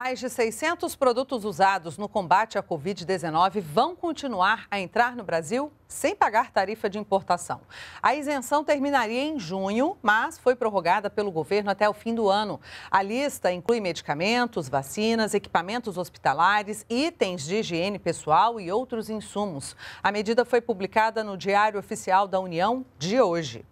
Mais de 600 produtos usados no combate à Covid-19 vão continuar a entrar no Brasil sem pagar tarifa de importação. A isenção terminaria em junho, mas foi prorrogada pelo governo até o fim do ano. A lista inclui medicamentos, vacinas, equipamentos hospitalares, itens de higiene pessoal e outros insumos. A medida foi publicada no Diário Oficial da União de hoje.